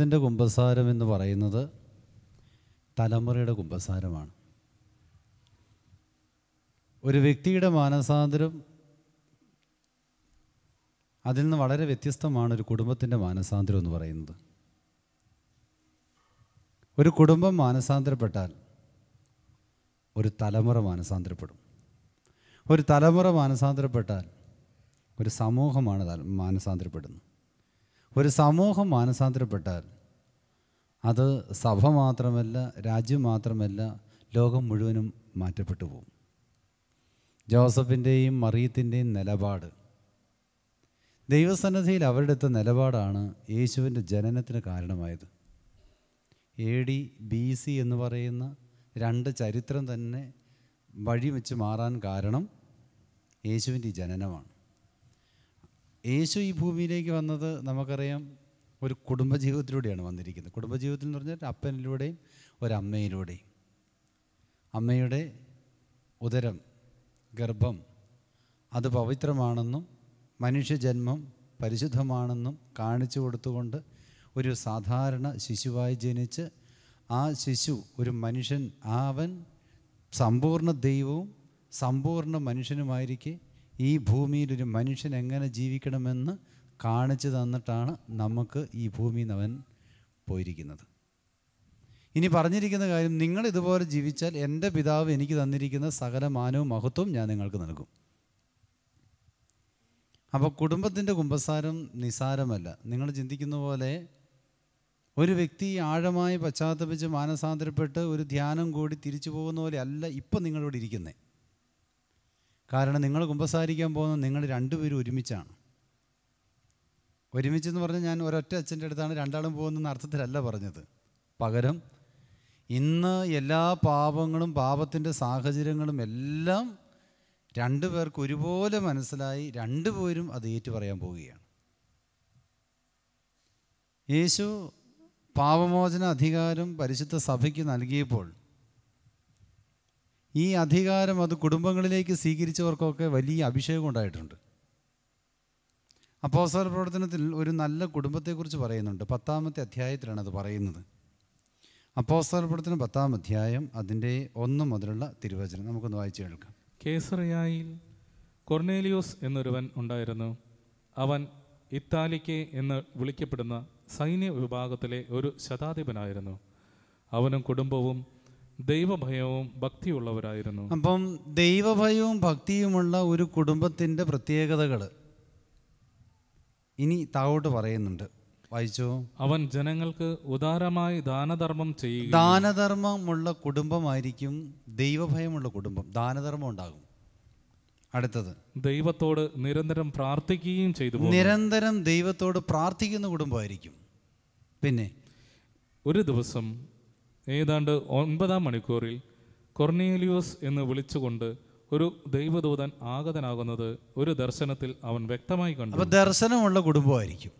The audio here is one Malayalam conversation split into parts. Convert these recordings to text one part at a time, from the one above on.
സമൂഹത്തിൻ്റെ കുമ്പസാരം എന്ന് പറയുന്നത് തലമുറയുടെ കുമ്പസാരമാണ് ഒരു വ്യക്തിയുടെ മാനസാന്തരം അതിൽ നിന്ന് വളരെ വ്യത്യസ്തമാണ് ഒരു കുടുംബത്തിൻ്റെ മാനസാന്തരം എന്ന് പറയുന്നത് ഒരു കുടുംബം മാനസാന്തരപ്പെട്ടാൽ ഒരു തലമുറ മാനസാന്തരപ്പെടും ഒരു തലമുറ മാനസാന്തരപ്പെട്ടാൽ ഒരു സമൂഹമാണ് മാനസാന്തരപ്പെടുന്നത് ഒരു സമൂഹം മാനസാന്തരപ്പെട്ടാൽ അത് സഭ മാത്രമല്ല രാജ്യം മാത്രമല്ല ലോകം മുഴുവനും മാറ്റപ്പെട്ടു പോകും ജോസഫിൻ്റെയും മറിയത്തിൻ്റെയും നിലപാട് ദൈവസന്നദ്ധിയിൽ അവരുടെ അടുത്ത നിലപാടാണ് യേശുവിൻ്റെ ജനനത്തിന് കാരണമായത് എ ഡി ബി സി എന്ന് പറയുന്ന രണ്ട് ചരിത്രം തന്നെ വെച്ച് മാറാൻ കാരണം യേശുവിൻ്റെ ജനനമാണ് യേശു ഈ ഭൂമിയിലേക്ക് വന്നത് നമുക്കറിയാം ഒരു കുടുംബജീവിതത്തിലൂടെയാണ് വന്നിരിക്കുന്നത് കുടുംബജീവിതത്തിൽ എന്ന് പറഞ്ഞാൽ അപ്പനിലൂടെയും ഒരമ്മയിലൂടെയും അമ്മയുടെ ഉദരം ഗർഭം അത് പവിത്രമാണെന്നും മനുഷ്യജന്മം പരിശുദ്ധമാണെന്നും കാണിച്ചു കൊടുത്തുകൊണ്ട് ഒരു സാധാരണ ശിശുവായി ജനിച്ച് ആ ശിശു ഒരു മനുഷ്യൻ ആവൻ സമ്പൂർണ്ണ ദൈവവും സമ്പൂർണ്ണ മനുഷ്യനുമായിരിക്കെ ഈ ഭൂമിയിൽ ഒരു മനുഷ്യൻ എങ്ങനെ ജീവിക്കണമെന്ന് കാണിച്ചു തന്നിട്ടാണ് നമുക്ക് ഈ ഭൂമിയിൽ നിന്ന് അവൻ പോയിരിക്കുന്നത് ഇനി പറഞ്ഞിരിക്കുന്ന കാര്യം നിങ്ങൾ ഇതുപോലെ ജീവിച്ചാൽ എൻ്റെ പിതാവ് എനിക്ക് തന്നിരിക്കുന്ന സകല മാനവും മഹത്വവും ഞാൻ നിങ്ങൾക്ക് നൽകും അപ്പോൾ കുടുംബത്തിൻ്റെ കുമ്പസാരം നിസാരമല്ല നിങ്ങൾ ചിന്തിക്കുന്ന പോലെ ഒരു വ്യക്തി ആഴമായി പശ്ചാത്തപിച്ച് മാനസാന്തരപ്പെട്ട് ഒരു ധ്യാനം കൂടി തിരിച്ചു പോകുന്ന പോലെ അല്ല ഇപ്പം നിങ്ങളിവിടെ ഇരിക്കുന്നത് കാരണം നിങ്ങൾ കുമ്പസാരിക്കാൻ പോകുന്നത് നിങ്ങൾ രണ്ടുപേരും ഒരുമിച്ചാണ് ഒരുമിച്ചെന്ന് പറഞ്ഞാൽ ഞാൻ ഒരൊറ്റ അച്ഛൻ്റെ അടുത്താണ് രണ്ടാളും പോകുന്നെന്ന അർത്ഥത്തിലല്ല പറഞ്ഞത് പകരം ഇന്ന് എല്ലാ പാപങ്ങളും പാപത്തിൻ്റെ സാഹചര്യങ്ങളും എല്ലാം രണ്ടു പേർക്ക് ഒരുപോലെ മനസ്സിലായി രണ്ടുപേരും അത് ഏറ്റു പറയാൻ പോവുകയാണ് യേശു പാപമോചന അധികാരം പരിശുദ്ധ സഭയ്ക്ക് നൽകിയപ്പോൾ ഈ അധികാരം അത് കുടുംബങ്ങളിലേക്ക് സ്വീകരിച്ചവർക്കൊക്കെ വലിയ അഭിഷേകം ഉണ്ടായിട്ടുണ്ട് അപ്പോസ്തല പ്രവർത്തനത്തിൽ ഒരു നല്ല കുടുംബത്തെക്കുറിച്ച് പറയുന്നുണ്ട് പത്താമത്തെ അധ്യായത്തിലാണ് അത് പറയുന്നത് അപ്പോസ്തല പ്രവർത്തനം പത്താം അധ്യായം അതിൻ്റെ ഒന്ന് മുതലുള്ള തിരുവചനം നമുക്കൊന്ന് വായിച്ചു കേൾക്കാം കേസറിയായി കൊർണേലിയോസ് എന്നൊരുവൻ ഉണ്ടായിരുന്നു അവൻ ഇത്താലിക്കെ എന്ന് വിളിക്കപ്പെടുന്ന സൈന്യ വിഭാഗത്തിലെ ഒരു ശതാധിപനായിരുന്നു അവനും കുടുംബവും ദൈവഭയവും ഭക്തിയുള്ളവരായിരുന്നു അപ്പം ദൈവഭയവും ഭക്തിയുമുള്ള ഒരു കുടുംബത്തിൻ്റെ പ്രത്യേകതകൾ ഇനി താഴോട്ട് പറയുന്നുണ്ട് വായിച്ചോ അവൻ ജനങ്ങൾക്ക് ഉദാരമായി ദാനധർമ്മം ചെയ്യുക ദാനധർമ്മമുള്ള കുടുംബമായിരിക്കും ദൈവഭയമുള്ള കുടുംബം ദാനധർമ്മം ഉണ്ടാകും അടുത്തത് ദൈവത്തോട് നിരന്തരം പ്രാർത്ഥിക്കുകയും ചെയ്തു നിരന്തരം ദൈവത്തോട് പ്രാർത്ഥിക്കുന്ന കുടുംബമായിരിക്കും പിന്നെ ഒരു ദിവസം ഏതാണ്ട് ഒൻപതാം മണിക്കൂറിൽ കൊർണീലിയോസ് എന്ന് വിളിച്ചുകൊണ്ട് ഒരു ദൈവദൂതൻ ആഗതനാകുന്നത് ഒരു ദർശനത്തിൽ അവൻ വ്യക്തമായി കണ്ടു അപ്പോൾ ദർശനമുള്ള കുടുംബമായിരിക്കും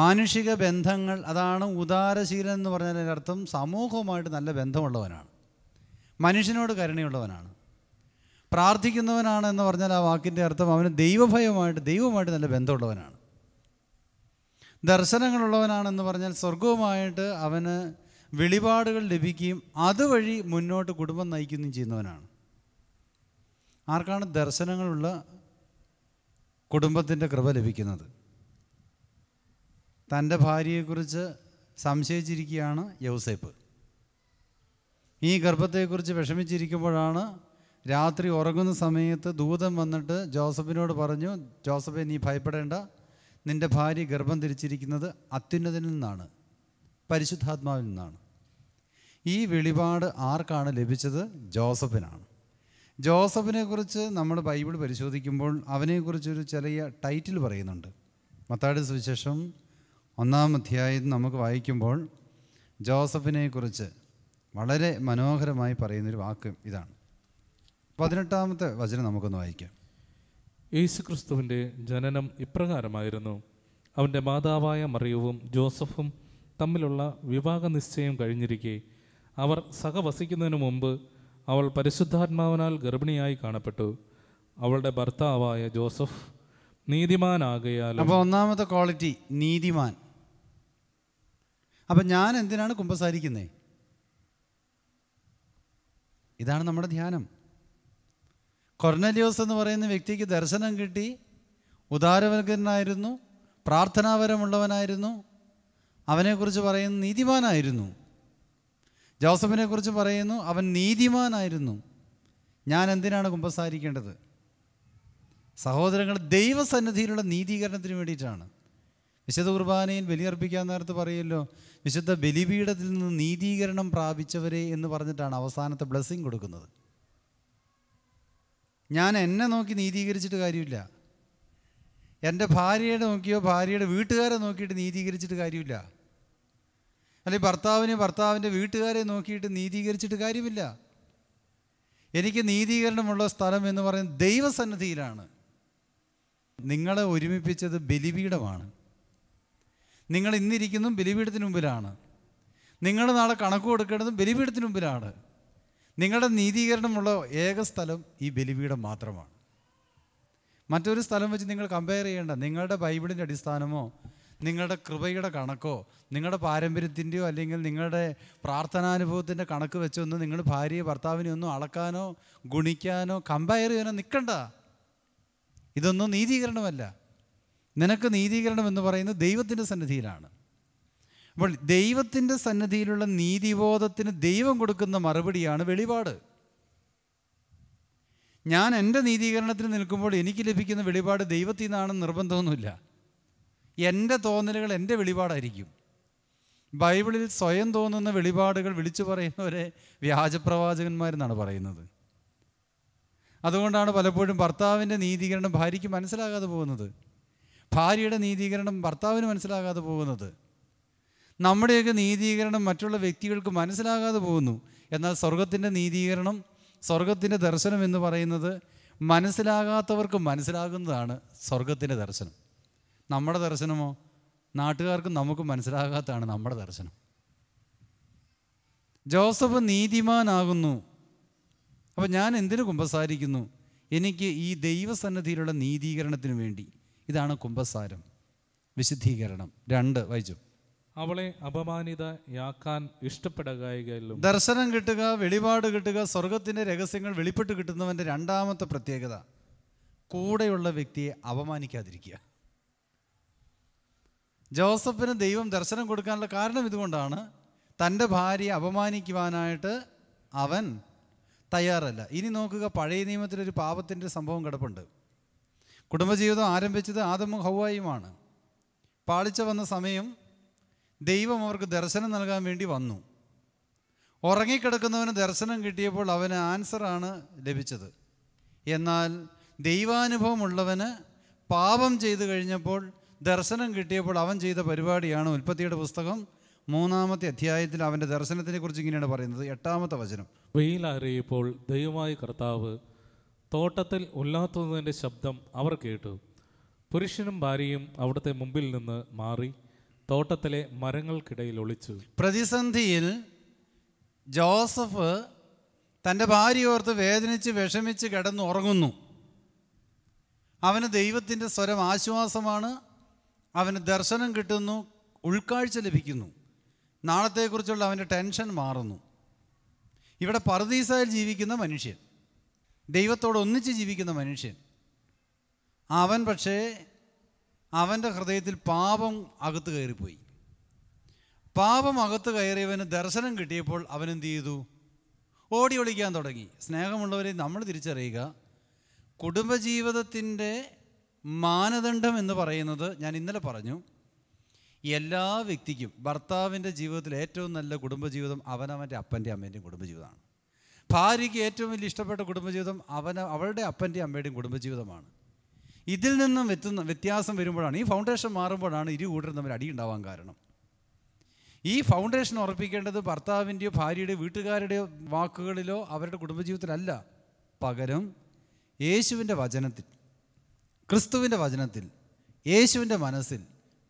മാനുഷിക ബന്ധങ്ങൾ അതാണ് ഉദാരശീലൻ എന്ന് പറഞ്ഞാൽ അർത്ഥം സമൂഹവുമായിട്ട് നല്ല ബന്ധമുള്ളവനാണ് മനുഷ്യനോട് കരുണയുള്ളവനാണ് പ്രാർത്ഥിക്കുന്നവനാണ് എന്ന് പറഞ്ഞാൽ ആ വാക്കിൻ്റെ അർത്ഥം അവന് ദൈവഭയമായിട്ട് ദൈവമായിട്ട് നല്ല ബന്ധമുള്ളവനാണ് ദർശനങ്ങളുള്ളവനാണെന്ന് പറഞ്ഞാൽ സ്വർഗവുമായിട്ട് അവന് വെളിപാടുകൾ ലഭിക്കുകയും അതുവഴി മുന്നോട്ട് കുടുംബം നയിക്കുകയും ചെയ്യുന്നവനാണ് ആർക്കാണ് ദർശനങ്ങളുള്ള കുടുംബത്തിൻ്റെ കൃപ ലഭിക്കുന്നത് തൻ്റെ ഭാര്യയെക്കുറിച്ച് സംശയിച്ചിരിക്കുകയാണ് യൗസേപ്പ് ഈ ഗർഭത്തെക്കുറിച്ച് വിഷമിച്ചിരിക്കുമ്പോഴാണ് രാത്രി ഉറങ്ങുന്ന സമയത്ത് ദൂതം വന്നിട്ട് ജോസഫിനോട് പറഞ്ഞു ജോസഫെ നീ ഭയപ്പെടേണ്ട നിൻ്റെ ഭാര്യ ഗർഭം ധരിച്ചിരിക്കുന്നത് അത്യുന്നതിൽ നിന്നാണ് പരിശുദ്ധാത്മാവിൽ നിന്നാണ് ഈ വെളിപാട് ആർക്കാണ് ലഭിച്ചത് ജോസഫിനാണ് ജോസഫിനെക്കുറിച്ച് നമ്മൾ ബൈബിൾ പരിശോധിക്കുമ്പോൾ അവനെക്കുറിച്ചൊരു ചെറിയ ടൈറ്റിൽ പറയുന്നുണ്ട് മത്താടി സുവിശേഷം ഒന്നാം അധ്യായം നമുക്ക് വായിക്കുമ്പോൾ ജോസഫിനെക്കുറിച്ച് വളരെ മനോഹരമായി പറയുന്നൊരു വാക്ക് ഇതാണ് പതിനെട്ടാമത്തെ വചനം നമുക്കൊന്ന് വായിക്കാം യേശുക്രിസ്തുവിൻ്റെ ജനനം ഇപ്രകാരമായിരുന്നു അവൻ്റെ മാതാവായ മറിയവും ജോസഫും തമ്മിലുള്ള വിവാഹ നിശ്ചയം കഴിഞ്ഞിരിക്കെ അവർ സഹവസിക്കുന്നതിന് മുമ്പ് അവൾ പരിശുദ്ധാത്മാവിനാൽ ഗർഭിണിയായി കാണപ്പെട്ടു അവളുടെ ഭർത്താവായ ജോസഫ് നീതിമാനാകയാൽ അപ്പോൾ ഒന്നാമത്തെ ക്വാളിറ്റി നീതിമാൻ അപ്പം ഞാൻ എന്തിനാണ് കുമ്പസാരിക്കുന്നത് ഇതാണ് നമ്മുടെ ധ്യാനം കൊർണലിയോസ് എന്ന് പറയുന്ന വ്യക്തിക്ക് ദർശനം കിട്ടി ഉദാരവൽക്കരനായിരുന്നു പ്രാർത്ഥനാപരമുള്ളവനായിരുന്നു അവനെക്കുറിച്ച് പറയുന്നു നീതിമാനായിരുന്നു ജോസഫിനെക്കുറിച്ച് പറയുന്നു അവൻ നീതിമാനായിരുന്നു ഞാൻ എന്തിനാണ് കുമ്പസാരിക്കേണ്ടത് സഹോദരങ്ങൾ ദൈവസന്നിധിയിലുള്ള നീതീകരണത്തിന് വേണ്ടിയിട്ടാണ് വിശുദ്ധ കുർബാനയിൽ ബലിയർപ്പിക്കാൻ നേരത്ത് പറയുമല്ലോ വിശുദ്ധ ബലിപീഠത്തിൽ നിന്ന് നീതീകരണം പ്രാപിച്ചവരെ എന്ന് പറഞ്ഞിട്ടാണ് അവസാനത്തെ ബ്ലെസ്സിങ് കൊടുക്കുന്നത് ഞാൻ എന്നെ നോക്കി നീതീകരിച്ചിട്ട് കാര്യമില്ല എൻ്റെ ഭാര്യയെ നോക്കിയോ ഭാര്യയുടെ വീട്ടുകാരെ നോക്കിയിട്ട് നീതീകരിച്ചിട്ട് കാര്യമില്ല അല്ലെ ഭർത്താവിനെ ഭർത്താവിൻ്റെ വീട്ടുകാരെ നോക്കിയിട്ട് നീതീകരിച്ചിട്ട് കാര്യമില്ല എനിക്ക് നീതീകരണമുള്ള സ്ഥലം എന്ന് പറയുന്നത് ദൈവസന്നിധിയിലാണ് നിങ്ങളെ ഒരുമിപ്പിച്ചത് ബലിപീഠമാണ് നിങ്ങൾ ഇന്നിരിക്കുന്നതും ബലിപീഠത്തിന് മുമ്പിലാണ് നിങ്ങൾ നാളെ കണക്ക് കൊടുക്കേണ്ടതും ബലിപീഠത്തിന് മുമ്പിലാണ് നിങ്ങളുടെ നീതീകരണമുള്ള ഏക സ്ഥലം ഈ ബലിപീഠം മാത്രമാണ് മറ്റൊരു സ്ഥലം വെച്ച് നിങ്ങൾ കമ്പയർ ചെയ്യേണ്ട നിങ്ങളുടെ ബൈബിളിൻ്റെ അടിസ്ഥാനമോ നിങ്ങളുടെ കൃപയുടെ കണക്കോ നിങ്ങളുടെ പാരമ്പര്യത്തിൻ്റെയോ അല്ലെങ്കിൽ നിങ്ങളുടെ പ്രാർത്ഥനാനുഭവത്തിൻ്റെ കണക്ക് വെച്ചൊന്നും നിങ്ങൾ ഭാര്യയെ ഭർത്താവിനെ ഒന്നും അളക്കാനോ ഗുണിക്കാനോ കമ്പയർ ചെയ്യാനോ നിൽക്കണ്ട ഇതൊന്നും നീതീകരണമല്ല നിനക്ക് നീതീകരണം എന്ന് പറയുന്നത് ദൈവത്തിൻ്റെ സന്നിധിയിലാണ് അപ്പോൾ ദൈവത്തിൻ്റെ സന്നദ്ധിയിലുള്ള നീതിബോധത്തിന് ദൈവം കൊടുക്കുന്ന മറുപടിയാണ് വെളിപാട് ഞാൻ എൻ്റെ നീതീകരണത്തിന് നിൽക്കുമ്പോൾ എനിക്ക് ലഭിക്കുന്ന വെളിപാട് ദൈവത്തിൽ നിന്നാണ് നിർബന്ധമൊന്നുമില്ല എൻ്റെ തോന്നലുകൾ എൻ്റെ വെളിപാടായിരിക്കും ബൈബിളിൽ സ്വയം തോന്നുന്ന വെളിപാടുകൾ വിളിച്ചു പറയുന്നവരെ വ്യാജപ്രവാചകന്മാരെന്നാണ് പറയുന്നത് അതുകൊണ്ടാണ് പലപ്പോഴും ഭർത്താവിൻ്റെ നീതീകരണം ഭാര്യയ്ക്ക് മനസ്സിലാകാതെ പോകുന്നത് ഭാര്യയുടെ നീതീകരണം ഭർത്താവിന് മനസ്സിലാകാതെ പോകുന്നത് നമ്മുടെയൊക്കെ നീതീകരണം മറ്റുള്ള വ്യക്തികൾക്ക് മനസ്സിലാകാതെ പോകുന്നു എന്നാൽ സ്വർഗത്തിൻ്റെ നീതീകരണം സ്വർഗത്തിൻ്റെ ദർശനം എന്ന് പറയുന്നത് മനസ്സിലാകാത്തവർക്ക് മനസ്സിലാകുന്നതാണ് സ്വർഗത്തിൻ്റെ ദർശനം നമ്മുടെ ദർശനമോ നാട്ടുകാർക്കും നമുക്ക് മനസ്സിലാകാത്തതാണ് നമ്മുടെ ദർശനം ജോസഫ് നീതിമാനാകുന്നു അപ്പോൾ ഞാൻ എന്തിനു കുമ്പസാരിക്കുന്നു എനിക്ക് ഈ ദൈവസന്നദ്ധിയിലുള്ള നീതീകരണത്തിന് വേണ്ടി ഇതാണ് കുമ്പസാരം വിശുദ്ധീകരണം രണ്ട് വായിച്ചു അവളെ അപമാനിതയാക്കാൻ ഇഷ്ടപ്പെടുകയിലും ദർശനം കിട്ടുക വെളിപാട് കിട്ടുക സ്വർഗത്തിന്റെ രഹസ്യങ്ങൾ വെളിപ്പെട്ട് കിട്ടുന്നവന്റെ രണ്ടാമത്തെ പ്രത്യേകത കൂടെയുള്ള വ്യക്തിയെ അപമാനിക്കാതിരിക്കുക ജോസഫിന് ദൈവം ദർശനം കൊടുക്കാനുള്ള കാരണം ഇതുകൊണ്ടാണ് തൻ്റെ ഭാര്യയെ അപമാനിക്കുവാനായിട്ട് അവൻ തയ്യാറല്ല ഇനി നോക്കുക പഴയ നിയമത്തിലൊരു പാപത്തിൻ്റെ സംഭവം കിടപ്പുണ്ട് കുടുംബജീവിതം ആരംഭിച്ചത് ആദമും ഹൗവായുമാണ് പാളിച്ച വന്ന സമയം ദൈവം അവർക്ക് ദർശനം നൽകാൻ വേണ്ടി വന്നു ഉറങ്ങിക്കിടക്കുന്നവന് ദർശനം കിട്ടിയപ്പോൾ അവന് ആൻസറാണ് ലഭിച്ചത് എന്നാൽ ദൈവാനുഭവമുള്ളവന് പാപം ചെയ്തു കഴിഞ്ഞപ്പോൾ ദർശനം കിട്ടിയപ്പോൾ അവൻ ചെയ്ത പരിപാടിയാണ് ഉൽപ്പത്തിയുടെ പുസ്തകം മൂന്നാമത്തെ അധ്യായത്തിൽ അവൻ്റെ ദർശനത്തിനെ കുറിച്ച് ഇങ്ങനെയാണ് പറയുന്നത് എട്ടാമത്തെ വചനം വെയിലറിയപ്പോൾ ദൈവമായ കർത്താവ് തോട്ടത്തിൽ ഉല്ലാത്തതിൻ്റെ ശബ്ദം അവർ കേട്ടു പുരുഷനും ഭാര്യയും അവിടുത്തെ മുമ്പിൽ നിന്ന് മാറി തോട്ടത്തിലെ മരങ്ങൾക്കിടയിൽ ഒളിച്ചു പ്രതിസന്ധിയിൽ ജോസഫ് തൻ്റെ ഭാര്യയോർത്ത് വേദനിച്ച് വിഷമിച്ച് കിടന്ന് ഉറങ്ങുന്നു അവന് ദൈവത്തിൻ്റെ സ്വരം ആശ്വാസമാണ് അവന് ദർശനം കിട്ടുന്നു ഉൾക്കാഴ്ച ലഭിക്കുന്നു നാളത്തെക്കുറിച്ചുള്ള അവൻ്റെ ടെൻഷൻ മാറുന്നു ഇവിടെ പറുദീസായി ജീവിക്കുന്ന മനുഷ്യൻ ദൈവത്തോട് ഒന്നിച്ച് ജീവിക്കുന്ന മനുഷ്യൻ അവൻ പക്ഷേ അവൻ്റെ ഹൃദയത്തിൽ പാപം അകത്ത് കയറിപ്പോയി പാപം അകത്ത് കയറിയവന് ദർശനം കിട്ടിയപ്പോൾ അവൻ എന്ത് ചെയ്തു ഓടി ഒളിക്കാൻ തുടങ്ങി സ്നേഹമുള്ളവരെ നമ്മൾ തിരിച്ചറിയുക കുടുംബജീവിതത്തിൻ്റെ മാനദണ്ഡം എന്ന് പറയുന്നത് ഞാൻ ഇന്നലെ പറഞ്ഞു എല്ലാ വ്യക്തിക്കും ഭർത്താവിൻ്റെ ജീവിതത്തിൽ ഏറ്റവും നല്ല കുടുംബജീവിതം അവനവൻ്റെ അപ്പൻ്റെ അമ്മേൻ്റെയും കുടുംബജീവിതമാണ് ഭാര്യയ്ക്ക് ഏറ്റവും വലിയ ഇഷ്ടപ്പെട്ട കുടുംബജീവിതം അവന അവളുടെ അപ്പൻ്റെയും അമ്മയുടെയും കുടുംബജീവിതമാണ് ഇതിൽ നിന്നും വ്യത്തുന്ന വ്യത്യാസം വരുമ്പോഴാണ് ഈ ഫൗണ്ടേഷൻ മാറുമ്പോഴാണ് ഇരു കൂട്ടരും തമ്മിൽ അടി ഉണ്ടാവാൻ കാരണം ഈ ഫൗണ്ടേഷൻ ഉറപ്പിക്കേണ്ടത് ഭർത്താവിൻ്റെയോ ഭാര്യയുടെയോ വീട്ടുകാരുടെയോ വാക്കുകളിലോ അവരുടെ കുടുംബജീവിതത്തിലല്ല പകരം യേശുവിൻ്റെ വചനത്തിൽ ക്രിസ്തുവിൻ്റെ വചനത്തിൽ യേശുവിൻ്റെ മനസ്സിൽ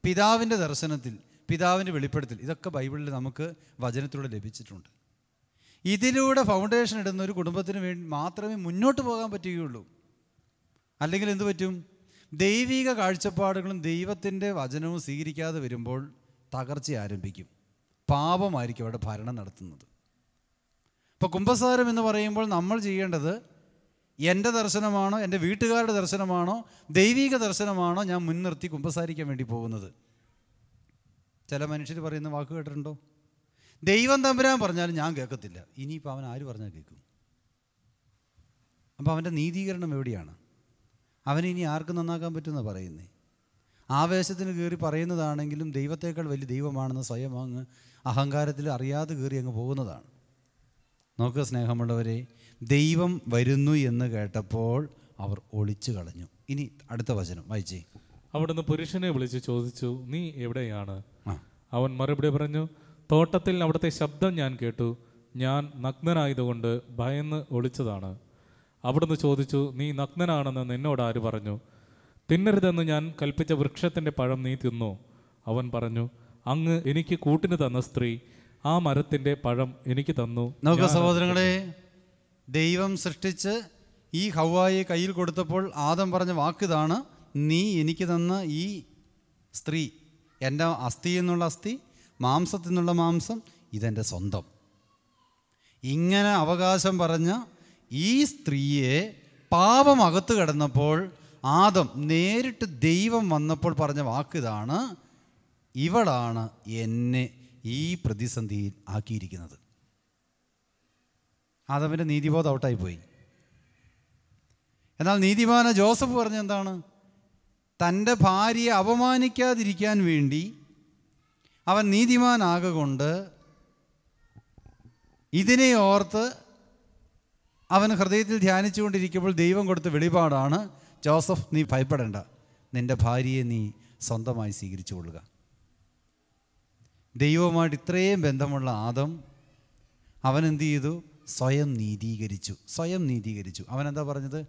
പിതാവിൻ്റെ ദർശനത്തിൽ പിതാവിൻ്റെ വെളിപ്പെടുത്തൽ ഇതൊക്കെ ബൈബിളിൽ നമുക്ക് വചനത്തിലൂടെ ലഭിച്ചിട്ടുണ്ട് ഇതിലൂടെ ഫൗണ്ടേഷൻ ഇടുന്ന ഒരു കുടുംബത്തിന് വേണ്ടി മാത്രമേ മുന്നോട്ട് പോകാൻ പറ്റുകയുള്ളൂ അല്ലെങ്കിൽ എന്തു പറ്റും ദൈവിക കാഴ്ചപ്പാടുകളും ദൈവത്തിൻ്റെ വചനവും സ്വീകരിക്കാതെ വരുമ്പോൾ തകർച്ച ആരംഭിക്കും പാപമായിരിക്കും അവിടെ ഭരണം നടത്തുന്നത് ഇപ്പോൾ കുംഭസാരം എന്ന് പറയുമ്പോൾ നമ്മൾ ചെയ്യേണ്ടത് എൻ്റെ ദർശനമാണോ എൻ്റെ വീട്ടുകാരുടെ ദർശനമാണോ ദൈവിക ദർശനമാണോ ഞാൻ മുൻനിർത്തി കുമ്പസാരിക്കാൻ വേണ്ടി പോകുന്നത് ചില മനുഷ്യർ പറയുന്ന വാക്ക് കേട്ടിട്ടുണ്ടോ ദൈവം തമ്പുരാൻ പറഞ്ഞാലും ഞാൻ കേൾക്കത്തില്ല ഇനിയിപ്പോൾ അവൻ ആര് പറഞ്ഞാൽ കേൾക്കും അപ്പോൾ അവൻ്റെ നീതീകരണം എവിടെയാണ് അവനിനി ആർക്കും നന്നാക്കാൻ പറ്റുമെന്നാണ് പറയുന്നത് ആവേശത്തിന് കയറി പറയുന്നതാണെങ്കിലും ദൈവത്തേക്കാൾ വലിയ ദൈവമാണെന്ന് സ്വയം അങ്ങ് അഹങ്കാരത്തിൽ അറിയാതെ കയറി അങ്ങ് പോകുന്നതാണ് നോക്കുക സ്നേഹമുള്ളവരെ ദൈവം വരുന്നു എന്ന് കേട്ടപ്പോൾ അവർ ഒളിച്ചു കളഞ്ഞു ഇനി അടുത്ത വചനം വായിച്ചേ അവിടുന്ന് പുരുഷനെ വിളിച്ച് ചോദിച്ചു നീ എവിടെയാണ് അവൻ മറുപടി പറഞ്ഞു തോട്ടത്തിൽ അവിടുത്തെ ശബ്ദം ഞാൻ കേട്ടു ഞാൻ നഗ്നനായതുകൊണ്ട് ഭയന്ന് ഒളിച്ചതാണ് അവിടുന്ന് ചോദിച്ചു നീ നഗ്നനാണെന്ന് നിന്നോട് ആര് പറഞ്ഞു തിന്നരുതെന്ന് ഞാൻ കൽപ്പിച്ച വൃക്ഷത്തിൻ്റെ പഴം നീ തിന്നു അവൻ പറഞ്ഞു അങ്ങ് എനിക്ക് കൂട്ടിന് തന്ന സ്ത്രീ ആ മരത്തിൻ്റെ പഴം എനിക്ക് തന്നു നമുക്ക് സഹോദരങ്ങളെ ദൈവം സൃഷ്ടിച്ച് ഈ ഹവായി കയ്യിൽ കൊടുത്തപ്പോൾ ആദം പറഞ്ഞ വാക്കിതാണ് നീ എനിക്ക് തന്ന ഈ സ്ത്രീ എൻ്റെ അസ്ഥി എന്നുള്ള അസ്ഥി മാംസത്തിൽ നിന്നുള്ള മാംസം ഇതെൻ്റെ സ്വന്തം ഇങ്ങനെ അവകാശം പറഞ്ഞ ഈ സ്ത്രീയെ പാപം അകത്ത് കിടന്നപ്പോൾ ആദം നേരിട്ട് ദൈവം വന്നപ്പോൾ പറഞ്ഞ വാക്കിതാണ് ഇവളാണ് എന്നെ ഈ പ്രതിസന്ധിയിൽ ആക്കിയിരിക്കുന്നത് ആദവിൻ്റെ നീതിബോധം ഔട്ടായി പോയി എന്നാൽ നീതിമാന ജോസഫ് പറഞ്ഞെന്താണ് എന്താണ് തൻ്റെ ഭാര്യയെ അപമാനിക്കാതിരിക്കാൻ വേണ്ടി അവൻ നീതിമാനാകൊണ്ട് ഇതിനെ ഓർത്ത് അവൻ ഹൃദയത്തിൽ ധ്യാനിച്ചുകൊണ്ടിരിക്കുമ്പോൾ ദൈവം കൊടുത്ത വെളിപാടാണ് ജോസഫ് നീ ഭയപ്പെടേണ്ട നിൻ്റെ ഭാര്യയെ നീ സ്വന്തമായി സ്വീകരിച്ചു കൊള്ളുക ദൈവവുമായിട്ട് ഇത്രയും ബന്ധമുള്ള ആദം അവൻ എന്ത് ചെയ്തു സ്വയം നീതീകരിച്ചു സ്വയം നീതീകരിച്ചു അവൻ എന്താ പറഞ്ഞത്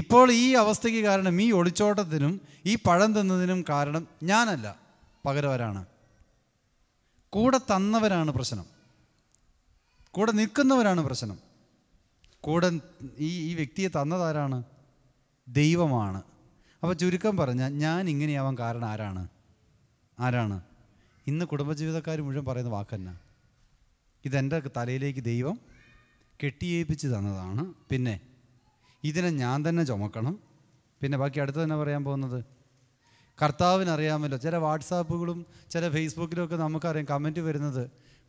ഇപ്പോൾ ഈ അവസ്ഥയ്ക്ക് കാരണം ഈ ഒളിച്ചോട്ടത്തിനും ഈ പഴം തിന്നതിനും കാരണം ഞാനല്ല പകരവരാണ് കൂടെ തന്നവരാണ് പ്രശ്നം കൂടെ നിൽക്കുന്നവരാണ് പ്രശ്നം കൂടെ ഈ ഈ വ്യക്തിയെ തന്നതാരാണ് ദൈവമാണ് അപ്പോൾ ചുരുക്കം പറഞ്ഞാൽ ഞാൻ ഇങ്ങനെയാവാൻ കാരണം ആരാണ് ആരാണ് ഇന്ന് കുടുംബജീവിതക്കാർ മുഴുവൻ പറയുന്ന വാക്കന്നെ ഇതെൻ്റെ തലയിലേക്ക് ദൈവം കെട്ടിയേപ്പിച്ച് തന്നതാണ് പിന്നെ ഇതിനെ ഞാൻ തന്നെ ചുമക്കണം പിന്നെ ബാക്കി അടുത്ത് തന്നെ പറയാൻ പോകുന്നത് കർത്താവിനറിയാമല്ലോ ചില വാട്സാപ്പുകളും ചില ഫേസ്ബുക്കിലും ഒക്കെ നമുക്കറിയാം കമൻറ്റ് വരുന്നത്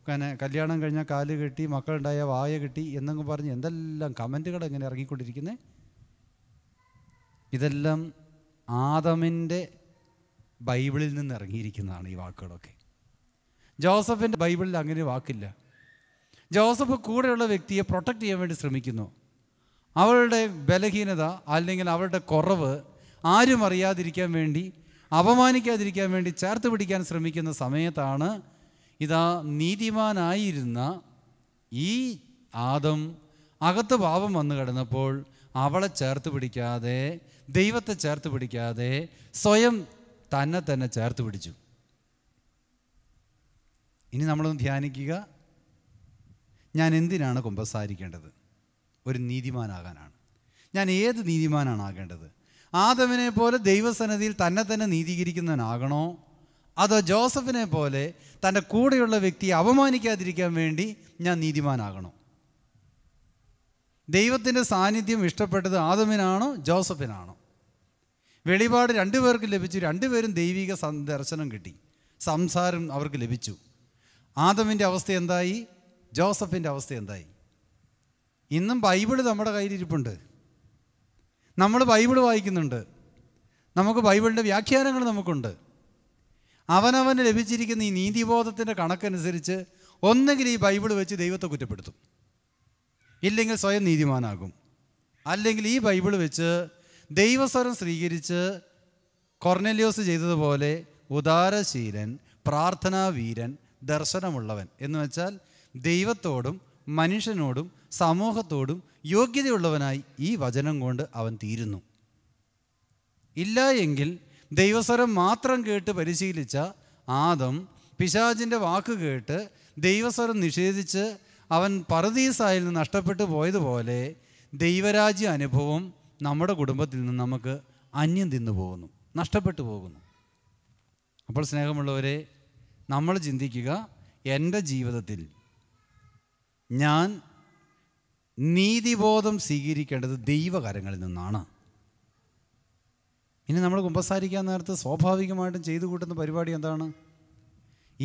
പിന്നെ കല്യാണം കഴിഞ്ഞാൽ കാല് കെട്ടി മക്കളുണ്ടായ വായ കെട്ടി എന്നൊക്കെ പറഞ്ഞ് എന്തെല്ലാം കമൻറ്റുകൾ എങ്ങനെ ഇറങ്ങിക്കൊണ്ടിരിക്കുന്നത് ഇതെല്ലാം ആദമിൻ്റെ ബൈബിളിൽ നിന്ന് ഇറങ്ങിയിരിക്കുന്നതാണ് ഈ വാക്കുകളൊക്കെ ജോസഫിൻ്റെ ബൈബിളിൽ അങ്ങനെ വാക്കില്ല ജോസഫ് കൂടെയുള്ള വ്യക്തിയെ പ്രൊട്ടക്റ്റ് ചെയ്യാൻ വേണ്ടി ശ്രമിക്കുന്നു അവളുടെ ബലഹീനത അല്ലെങ്കിൽ അവളുടെ കുറവ് ആരും അറിയാതിരിക്കാൻ വേണ്ടി അപമാനിക്കാതിരിക്കാൻ വേണ്ടി ചേർത്ത് പിടിക്കാൻ ശ്രമിക്കുന്ന സമയത്താണ് ഇതാ നീതിമാനായിരുന്ന ഈ ആദം അകത്ത് പാപം വന്നു കിടന്നപ്പോൾ അവളെ ചേർത്ത് പിടിക്കാതെ ദൈവത്തെ ചേർത്ത് പിടിക്കാതെ സ്വയം തന്നെ തന്നെ ചേർത്ത് പിടിച്ചു ഇനി നമ്മളൊന്ന് ധ്യാനിക്കുക ഞാൻ എന്തിനാണ് കുമ്പസാരിക്കേണ്ടത് ഒരു നീതിമാനാകാനാണ് ഞാൻ ഏത് നീതിമാനാണ് ആകേണ്ടത് ആദവിനെ പോലെ ദൈവസന്നതിയിൽ തന്നെ തന്നെ നീതീകരിക്കുന്നവനാകണോ അത് ജോസഫിനെ പോലെ തൻ്റെ കൂടെയുള്ള വ്യക്തിയെ അപമാനിക്കാതിരിക്കാൻ വേണ്ടി ഞാൻ നീതിമാനാകണോ ദൈവത്തിൻ്റെ സാന്നിധ്യം ഇഷ്ടപ്പെട്ടത് ആദമിനാണോ ജോസഫിനാണോ വെളിപാട് രണ്ടുപേർക്ക് ലഭിച്ചു രണ്ടുപേരും ദൈവിക ദർശനം കിട്ടി സംസാരം അവർക്ക് ലഭിച്ചു ആദമിൻ്റെ അവസ്ഥ എന്തായി ജോസഫിൻ്റെ അവസ്ഥ എന്തായി ഇന്നും ബൈബിൾ നമ്മുടെ കയ്യിലിരിപ്പുണ്ട് നമ്മൾ ബൈബിൾ വായിക്കുന്നുണ്ട് നമുക്ക് ബൈബിളിൻ്റെ വ്യാഖ്യാനങ്ങൾ നമുക്കുണ്ട് അവനവന് ലഭിച്ചിരിക്കുന്ന ഈ നീതിബോധത്തിൻ്റെ കണക്കനുസരിച്ച് ഒന്നെങ്കിൽ ഈ ബൈബിൾ വെച്ച് ദൈവത്തെ കുറ്റപ്പെടുത്തും ഇല്ലെങ്കിൽ സ്വയം നീതിമാനാകും അല്ലെങ്കിൽ ഈ ബൈബിൾ വെച്ച് ദൈവസ്വരം സ്വീകരിച്ച് കൊർനെലിയോസ് ചെയ്തതുപോലെ ഉദാരശീലൻ പ്രാർത്ഥനാവീരൻ ദർശനമുള്ളവൻ എന്ന് വെച്ചാൽ ദൈവത്തോടും മനുഷ്യനോടും സമൂഹത്തോടും യോഗ്യതയുള്ളവനായി ഈ വചനം കൊണ്ട് അവൻ തീരുന്നു ഇല്ല എങ്കിൽ ദൈവസ്വരം മാത്രം കേട്ട് പരിശീലിച്ച ആദം പിശാജിൻ്റെ വാക്ക് കേട്ട് ദൈവസ്വരം നിഷേധിച്ച് അവൻ പറദീസായിൽ നിന്ന് നഷ്ടപ്പെട്ടു പോയതുപോലെ ദൈവരാജ്യ അനുഭവം നമ്മുടെ കുടുംബത്തിൽ നിന്ന് നമുക്ക് അന്യം തിന്നു പോകുന്നു നഷ്ടപ്പെട്ടു പോകുന്നു അപ്പോൾ സ്നേഹമുള്ളവരെ നമ്മൾ ചിന്തിക്കുക എൻ്റെ ജീവിതത്തിൽ ഞാൻ നീതിബോധം സ്വീകരിക്കേണ്ടത് ദൈവകരങ്ങളിൽ നിന്നാണ് ഇനി നമ്മൾ കുമ്പസാരിക്കാൻ നേരത്ത് സ്വാഭാവികമായിട്ടും ചെയ്തു കൂട്ടുന്ന പരിപാടി എന്താണ്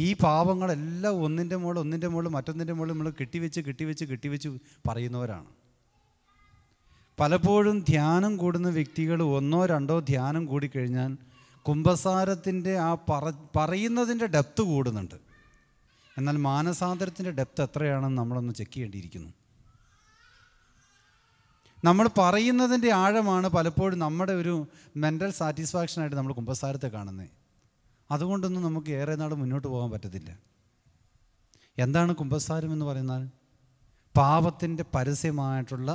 ഈ പാപങ്ങളെല്ലാം ഒന്നിൻ്റെ മുകളിൽ ഒന്നിൻ്റെ മുകളിൽ മറ്റൊന്നിൻ്റെ മുകളിൽ നമ്മൾ കെട്ടിവെച്ച് കെട്ടിവെച്ച് കെട്ടിവെച്ച് പറയുന്നവരാണ് പലപ്പോഴും ധ്യാനം കൂടുന്ന വ്യക്തികൾ ഒന്നോ രണ്ടോ ധ്യാനം കൂടിക്കഴിഞ്ഞാൽ കുംഭസാരത്തിൻ്റെ ആ പറ പറയുന്നതിൻ്റെ ഡെപ്ത് കൂടുന്നുണ്ട് എന്നാൽ മാനസാന്തരത്തിൻ്റെ ഡെപ്ത് എത്രയാണെന്ന് നമ്മളൊന്ന് ചെക്ക് ചെയ്യേണ്ടിയിരിക്കുന്നു നമ്മൾ പറയുന്നതിൻ്റെ ആഴമാണ് പലപ്പോഴും നമ്മുടെ ഒരു മെൻ്റൽ സാറ്റിസ്ഫാക്ഷനായിട്ട് നമ്മൾ കുംഭസാരത്തെ കാണുന്നത് അതുകൊണ്ടൊന്നും നമുക്ക് ഏറെ നാൾ മുന്നോട്ട് പോകാൻ പറ്റത്തില്ല എന്താണ് കുംഭസാരം എന്ന് പറയുന്നത് പാപത്തിൻ്റെ പരസ്യമായിട്ടുള്ള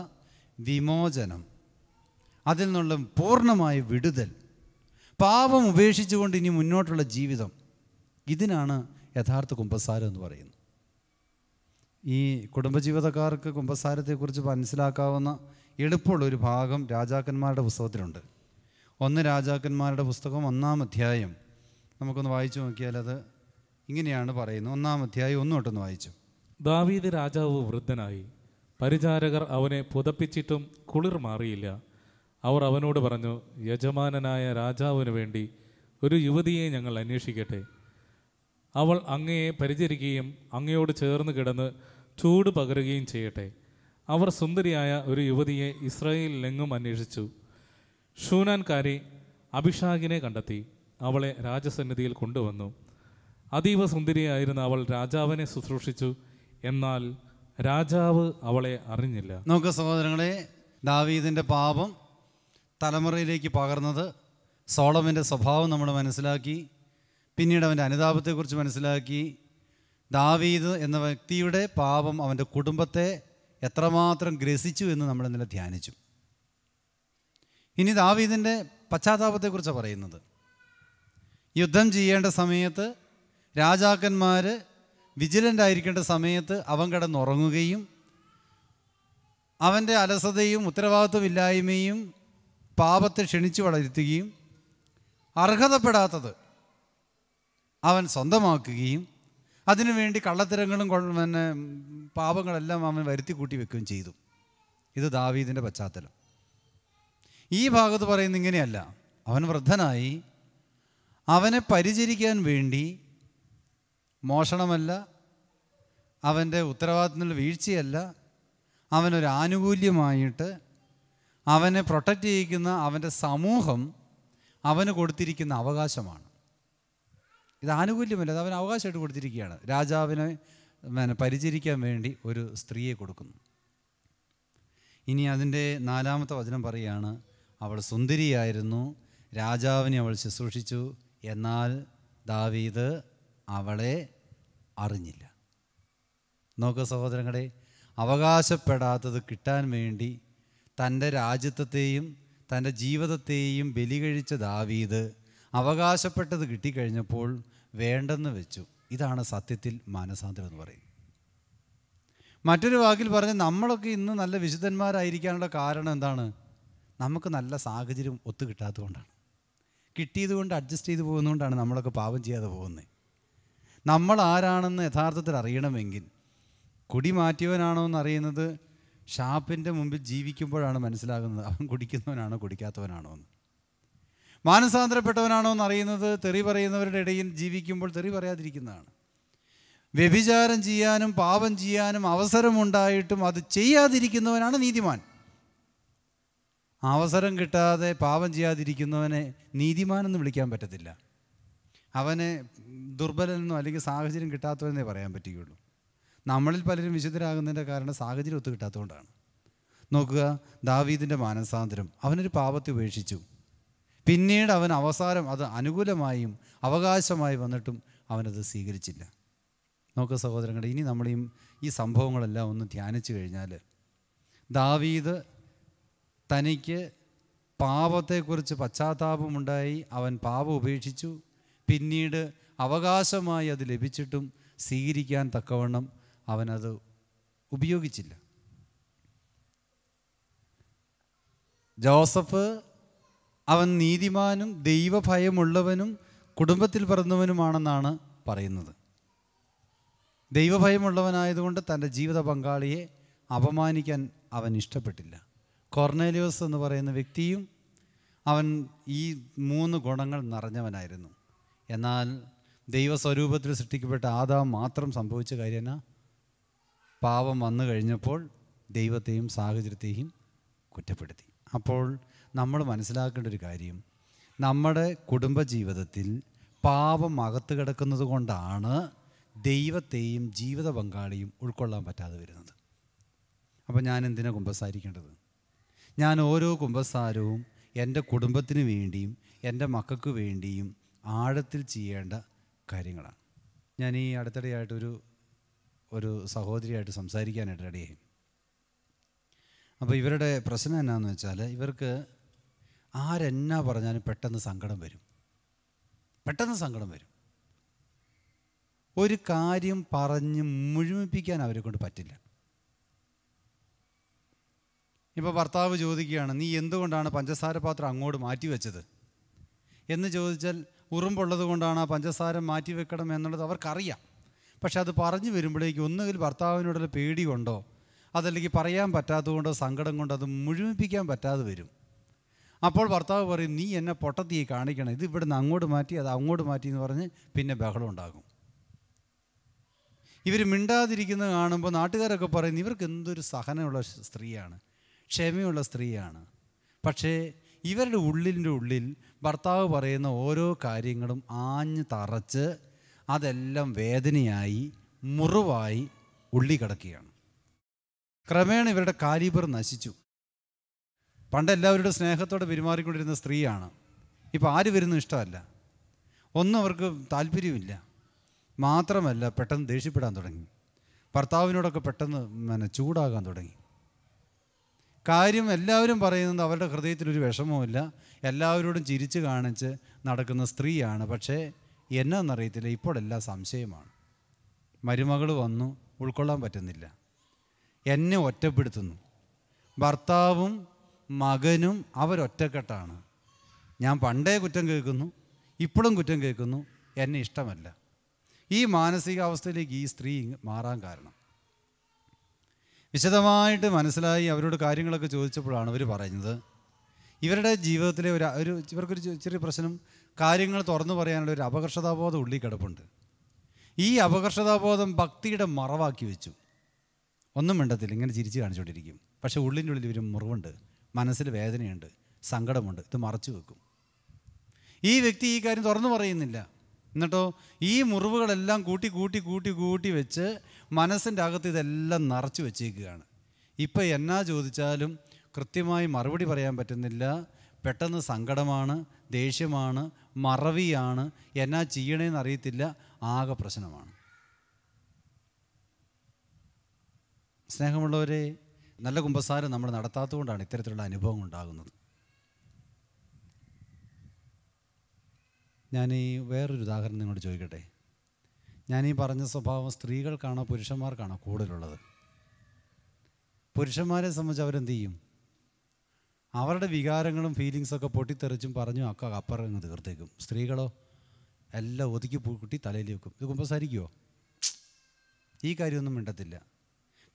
വിമോചനം അതിൽ നിന്നുള്ള പൂർണ്ണമായ വിടുതൽ പാപം ഉപേക്ഷിച്ചുകൊണ്ട് ഇനി മുന്നോട്ടുള്ള ജീവിതം ഇതിനാണ് യഥാർത്ഥ കുംഭസാരം എന്ന് പറയുന്നത് ഈ കുടുംബജീവിതക്കാർക്ക് കുംഭസാരത്തെക്കുറിച്ച് മനസ്സിലാക്കാവുന്ന എളുപ്പമുള്ള ഒരു ഭാഗം രാജാക്കന്മാരുടെ പുസ്തകത്തിലുണ്ട് ഒന്ന് രാജാക്കന്മാരുടെ പുസ്തകം ഒന്നാം അധ്യായം നമുക്കൊന്ന് വായിച്ചു നോക്കിയാൽ അത് ഇങ്ങനെയാണ് പറയുന്നത് ഒന്നാം അധ്യായം ഒന്നും തൊട്ടൊന്ന് വായിച്ചു ദാവീദ് രാജാവ് വൃദ്ധനായി പരിചാരകർ അവനെ പുതപ്പിച്ചിട്ടും കുളിർ മാറിയില്ല അവർ അവനോട് പറഞ്ഞു യജമാനനായ രാജാവിന് വേണ്ടി ഒരു യുവതിയെ ഞങ്ങൾ അന്വേഷിക്കട്ടെ അവൾ അങ്ങയെ പരിചരിക്കുകയും അങ്ങയോട് ചേർന്ന് കിടന്ന് ചൂട് പകരുകയും ചെയ്യട്ടെ അവർ സുന്ദരിയായ ഒരു യുവതിയെ ഇസ്രയേലിലെങ്ങും അന്വേഷിച്ചു ഷൂനാൻകാരി അഭിഷാകിനെ കണ്ടെത്തി അവളെ രാജസന്നിധിയിൽ കൊണ്ടുവന്നു അതീവ സുന്ദരിയായിരുന്ന അവൾ രാജാവിനെ ശുശ്രൂഷിച്ചു എന്നാൽ രാജാവ് അവളെ അറിഞ്ഞില്ല നമുക്ക് സഹോദരങ്ങളെ ദാവീദിൻ്റെ പാപം തലമുറയിലേക്ക് പകർന്നത് സോളമിൻ്റെ സ്വഭാവം നമ്മൾ മനസ്സിലാക്കി പിന്നീട് അവൻ്റെ അനുതാപത്തെക്കുറിച്ച് മനസ്സിലാക്കി ദാവീദ് എന്ന വ്യക്തിയുടെ പാപം അവൻ്റെ കുടുംബത്തെ എത്രമാത്രം ഗ്രസിച്ചു എന്ന് നമ്മൾ ഇന്നലെ ധ്യാനിച്ചു ഇനി ദാവീദിൻ്റെ പശ്ചാത്താപത്തെക്കുറിച്ചാണ് പറയുന്നത് യുദ്ധം ചെയ്യേണ്ട സമയത്ത് രാജാക്കന്മാർ വിജിലൻ്റ് ആയിരിക്കേണ്ട സമയത്ത് അവൻ കിടന്നുറങ്ങുകയും അവൻ്റെ അലസതയും ഉത്തരവാദിത്വമില്ലായ്മയും പാപത്തെ ക്ഷണിച്ചു വളരുത്തുകയും അർഹതപ്പെടാത്തത് അവൻ സ്വന്തമാക്കുകയും അതിനുവേണ്ടി കള്ളത്തരങ്ങളും പിന്നെ പാപങ്ങളെല്ലാം അവൻ വരുത്തി കൂട്ടി വെക്കുകയും ചെയ്തു ഇത് ദാവീദിൻ്റെ പശ്ചാത്തലം ഈ ഭാഗത്ത് പറയുന്ന ഇങ്ങനെയല്ല അവൻ വൃദ്ധനായി അവനെ പരിചരിക്കാൻ വേണ്ടി മോഷണമല്ല അവൻ്റെ ഉത്തരവാദിത്തത്തിൽ വീഴ്ചയല്ല അവനൊരു ആനുകൂല്യമായിട്ട് അവനെ പ്രൊട്ടക്റ്റ് ചെയ്യിക്കുന്ന അവൻ്റെ സമൂഹം അവന് കൊടുത്തിരിക്കുന്ന അവകാശമാണ് ഇത് ആനുകൂല്യമല്ല അത് അവൻ അവകാശമായിട്ട് കൊടുത്തിരിക്കുകയാണ് രാജാവിനെ പരിചരിക്കാൻ വേണ്ടി ഒരു സ്ത്രീയെ കൊടുക്കുന്നു ഇനി അതിൻ്റെ നാലാമത്തെ വചനം പറയുകയാണ് അവൾ സുന്ദരിയായിരുന്നു രാജാവിനെ അവൾ ശുശ്രൂഷിച്ചു എന്നാൽ ദാവീദ് അവളെ അറിഞ്ഞില്ല നോക്കുക സഹോദരങ്ങളെ അവകാശപ്പെടാത്തത് കിട്ടാൻ വേണ്ടി തൻ്റെ രാജ്യത്തെയും തൻ്റെ ജീവിതത്തെയും ബലികഴിച്ച കഴിച്ച ദാവീദ് അവകാശപ്പെട്ടത് കിട്ടിക്കഴിഞ്ഞപ്പോൾ വേണ്ടെന്ന് വെച്ചു ഇതാണ് സത്യത്തിൽ മാനസാന്തരം എന്ന് പറയും മറ്റൊരു വാക്കിൽ പറഞ്ഞ് നമ്മളൊക്കെ ഇന്ന് നല്ല വിശുദ്ധന്മാരായിരിക്കാനുള്ള കാരണം എന്താണ് നമുക്ക് നല്ല സാഹചര്യം ഒത്തു കിട്ടാത്തതുകൊണ്ടാണ് കിട്ടിയത് കൊണ്ട് അഡ്ജസ്റ്റ് ചെയ്ത് പോകുന്നതുകൊണ്ടാണ് നമ്മളൊക്കെ പാപം ചെയ്യാതെ പോകുന്നത് നമ്മൾ ആരാണെന്ന് യഥാർത്ഥത്തിൽ അറിയണമെങ്കിൽ കുടി മാറ്റിയവനാണോ എന്ന് അറിയുന്നത് ഷാപ്പിൻ്റെ മുമ്പിൽ ജീവിക്കുമ്പോഴാണ് മനസ്സിലാകുന്നത് അവൻ കുടിക്കുന്നവനാണോ കുടിക്കാത്തവനാണോ എന്ന് മാനസാന്തരപ്പെട്ടവനാണോ അറിയുന്നത് തെറി പറയുന്നവരുടെ ഇടയിൽ ജീവിക്കുമ്പോൾ തെറി പറയാതിരിക്കുന്നതാണ് വ്യഭിചാരം ചെയ്യാനും പാപം ചെയ്യാനും അവസരമുണ്ടായിട്ടും അത് ചെയ്യാതിരിക്കുന്നവനാണ് നീതിമാൻ അവസരം കിട്ടാതെ പാപം ചെയ്യാതിരിക്കുന്നവനെ നീതിമാനെന്ന് വിളിക്കാൻ പറ്റത്തില്ല അവനെ ദുർബലനെന്നോ അല്ലെങ്കിൽ സാഹചര്യം കിട്ടാത്തവനെന്നേ പറയാൻ പറ്റുകയുള്ളൂ നമ്മളിൽ പലരും വിശുദ്ധരാകുന്നതിൻ്റെ കാരണം സാഹചര്യം ഒത്തു കിട്ടാത്തതുകൊണ്ടാണ് നോക്കുക ദാവീദിൻ്റെ മാനസാന്തരം അവനൊരു പാപത്തെ ഉപേക്ഷിച്ചു പിന്നീട് അവൻ അവസാനം അത് അനുകൂലമായും അവകാശമായി വന്നിട്ടും അവനത് സ്വീകരിച്ചില്ല നോക്ക് സഹോദരങ്ങളെ ഇനി നമ്മളെയും ഈ സംഭവങ്ങളെല്ലാം ഒന്ന് ധ്യാനിച്ചു കഴിഞ്ഞാൽ ദാവീദ് തനിക്ക് പാപത്തെക്കുറിച്ച് പശ്ചാത്താപമുണ്ടായി അവൻ പാപം ഉപേക്ഷിച്ചു പിന്നീട് അവകാശമായി അത് ലഭിച്ചിട്ടും സ്വീകരിക്കാൻ തക്കവണ്ണം അവനത് ഉപയോഗിച്ചില്ല ജോസഫ് അവൻ നീതിമാനും ദൈവഭയമുള്ളവനും കുടുംബത്തിൽ പിറന്നവനുമാണെന്നാണ് പറയുന്നത് ദൈവഭയമുള്ളവനായതുകൊണ്ട് തൻ്റെ ജീവിത പങ്കാളിയെ അപമാനിക്കാൻ അവൻ ഇഷ്ടപ്പെട്ടില്ല കൊർണേലിയോസ് എന്ന് പറയുന്ന വ്യക്തിയും അവൻ ഈ മൂന്ന് ഗുണങ്ങൾ നിറഞ്ഞവനായിരുന്നു എന്നാൽ ദൈവസ്വരൂപത്തിൽ സൃഷ്ടിക്കപ്പെട്ട ആദാം മാത്രം സംഭവിച്ച കാര്യന പാപം വന്നു കഴിഞ്ഞപ്പോൾ ദൈവത്തെയും സാഹചര്യത്തെയും കുറ്റപ്പെടുത്തി അപ്പോൾ നമ്മൾ മനസ്സിലാക്കേണ്ട ഒരു കാര്യം നമ്മുടെ കുടുംബജീവിതത്തിൽ പാപം അകത്ത് കിടക്കുന്നത് കൊണ്ടാണ് ദൈവത്തെയും ജീവിത പങ്കാളിയും ഉൾക്കൊള്ളാൻ പറ്റാതെ വരുന്നത് അപ്പോൾ ഞാൻ എന്തിനാണ് കുമ്പസാരിക്കേണ്ടത് ഞാൻ ഓരോ കുമ്പസാരവും എൻ്റെ കുടുംബത്തിന് വേണ്ടിയും എൻ്റെ മക്കൾക്ക് വേണ്ടിയും ആഴത്തിൽ ചെയ്യേണ്ട കാര്യങ്ങളാണ് ഞാൻ ഈ അടുത്തിടെയായിട്ടൊരു ഒരു സഹോദരിയായിട്ട് സംസാരിക്കാനായിട്ട് റെഡിയായി അപ്പോൾ ഇവരുടെ പ്രശ്നം എന്നാന്ന് വെച്ചാൽ ഇവർക്ക് ആരെന്നാ പറഞ്ഞാലും പെട്ടെന്ന് സങ്കടം വരും പെട്ടെന്ന് സങ്കടം വരും ഒരു കാര്യം പറഞ്ഞ് മുഴുമിപ്പിക്കാൻ അവരെ കൊണ്ട് പറ്റില്ല ഇപ്പോൾ ഭർത്താവ് ചോദിക്കുകയാണ് നീ എന്തുകൊണ്ടാണ് പഞ്ചസാര പാത്രം അങ്ങോട്ട് മാറ്റി വെച്ചത് എന്ന് ചോദിച്ചാൽ ഉറുമ്പുള്ളത് കൊണ്ടാണ് ആ പഞ്ചസാര മാറ്റി വെക്കണം എന്നുള്ളത് അവർക്കറിയാം പക്ഷെ അത് പറഞ്ഞു വരുമ്പോഴേക്ക് ഒന്നുകിൽ ഭർത്താവിനോടുള്ള പേടി കൊണ്ടോ അതല്ലെങ്കിൽ പറയാൻ പറ്റാത്തത് കൊണ്ടോ സങ്കടം കൊണ്ടോ അത് മുഴുമിപ്പിക്കാൻ പറ്റാതെ വരും അപ്പോൾ ഭർത്താവ് പറയും നീ എന്നെ പൊട്ടത്തി കാണിക്കണം ഇത് ഇവിടുന്ന് അങ്ങോട്ട് മാറ്റി അത് അങ്ങോട്ട് മാറ്റി എന്ന് പറഞ്ഞ് പിന്നെ ബഹളം ഉണ്ടാകും ഇവർ മിണ്ടാതിരിക്കുന്നത് കാണുമ്പോൾ നാട്ടുകാരൊക്കെ പറയുന്നു ഇവർക്ക് എന്തൊരു സഹനമുള്ള സ്ത്രീയാണ് ക്ഷമയുള്ള സ്ത്രീയാണ് പക്ഷേ ഇവരുടെ ഉള്ളിൻ്റെ ഉള്ളിൽ ഭർത്താവ് പറയുന്ന ഓരോ കാര്യങ്ങളും ആഞ്ഞ് തറച്ച് അതെല്ലാം വേദനയായി മുറിവായി ഉള്ളി കിടക്കുകയാണ് ക്രമേണ ഇവരുടെ കാലിബർ നശിച്ചു പണ്ട് എല്ലാവരുടെ സ്നേഹത്തോടെ പെരുമാറിക്കൊണ്ടിരുന്ന സ്ത്രീയാണ് ഇപ്പോൾ ആര് വരുന്ന ഇഷ്ടമല്ല ഒന്നും അവർക്ക് താല്പര്യമില്ല മാത്രമല്ല പെട്ടെന്ന് ദേഷ്യപ്പെടാൻ തുടങ്ങി ഭർത്താവിനോടൊക്കെ പെട്ടെന്ന് പിന്നെ ചൂടാകാൻ തുടങ്ങി കാര്യം എല്ലാവരും പറയുന്നത് അവരുടെ ഹൃദയത്തിലൊരു വിഷമവുമില്ല എല്ലാവരോടും ചിരിച്ച് കാണിച്ച് നടക്കുന്ന സ്ത്രീയാണ് പക്ഷേ എന്നാന്നറിയത്തില്ല ഇപ്പോഴെല്ലാം സംശയമാണ് മരുമകൾ വന്നു ഉൾക്കൊള്ളാൻ പറ്റുന്നില്ല എന്നെ ഒറ്റപ്പെടുത്തുന്നു ഭർത്താവും മകനും അവരൊറ്റക്കെട്ടാണ് ഞാൻ പണ്ടേ കുറ്റം കേൾക്കുന്നു ഇപ്പോഴും കുറ്റം കേൾക്കുന്നു എന്നെ ഇഷ്ടമല്ല ഈ മാനസികാവസ്ഥയിലേക്ക് ഈ സ്ത്രീ മാറാൻ കാരണം വിശദമായിട്ട് മനസ്സിലായി അവരോട് കാര്യങ്ങളൊക്കെ ചോദിച്ചപ്പോഴാണ് അവർ പറയുന്നത് ഇവരുടെ ജീവിതത്തിലെ ഒരു ഒരു ഇവർക്കൊരു ചെറിയ പ്രശ്നം കാര്യങ്ങൾ തുറന്നു പറയാനുള്ള ഒരു അപകർഷതാബോധം ഉള്ളിൽ കിടപ്പുണ്ട് ഈ അപകർഷതാബോധം ഭക്തിയുടെ മറവാക്കി വെച്ചു ഒന്നും മിണ്ടത്തില്ല ഇങ്ങനെ ചിരിച്ച് കാണിച്ചുകൊണ്ടിരിക്കും പക്ഷേ ഉള്ളിൻ്റെ ഉള്ളിൽ ഒരു മുറിവുണ്ട് മനസ്സിൽ വേദനയുണ്ട് സങ്കടമുണ്ട് ഇത് മറച്ചു വെക്കും ഈ വ്യക്തി ഈ കാര്യം തുറന്നു പറയുന്നില്ല എന്നിട്ടോ ഈ മുറിവുകളെല്ലാം കൂട്ടി കൂട്ടി കൂട്ടി കൂട്ടി വെച്ച് മനസ്സിൻ്റെ അകത്ത് ഇതെല്ലാം നിറച്ചു വെച്ചേക്കുകയാണ് ഇപ്പം എന്നാ ചോദിച്ചാലും കൃത്യമായി മറുപടി പറയാൻ പറ്റുന്നില്ല പെട്ടെന്ന് സങ്കടമാണ് ദേഷ്യമാണ് മറവിയാണ് എന്നാ ചെയ്യണേന്ന് അറിയത്തില്ല ആകെ പ്രശ്നമാണ് സ്നേഹമുള്ളവരെ നല്ല കുമ്പസാരം നമ്മൾ നടത്താത്തതുകൊണ്ടാണ് ഇത്തരത്തിലുള്ള അനുഭവം ഉണ്ടാകുന്നത് ഞാൻ ഈ വേറൊരു ഉദാഹരണം നിങ്ങളോട് ചോദിക്കട്ടെ ഞാൻ ഈ പറഞ്ഞ സ്വഭാവം സ്ത്രീകൾക്കാണോ പുരുഷന്മാർക്കാണോ കൂടുതലുള്ളത് പുരുഷന്മാരെ സംബന്ധിച്ച് അവരെന്ത് ചെയ്യും അവരുടെ വികാരങ്ങളും ഫീലിങ്സൊക്കെ പൊട്ടിത്തെറിച്ചും പറഞ്ഞു ഒക്കെ അപ്പറങ്ങ് തീർത്തേക്കും സ്ത്രീകളോ എല്ലാം ഒതുക്കി പൂക്കുട്ടി തലയിൽ വെക്കും ഇത് കുമ്പസാരിക്കുമോ ഈ കാര്യമൊന്നും മിണ്ടത്തില്ല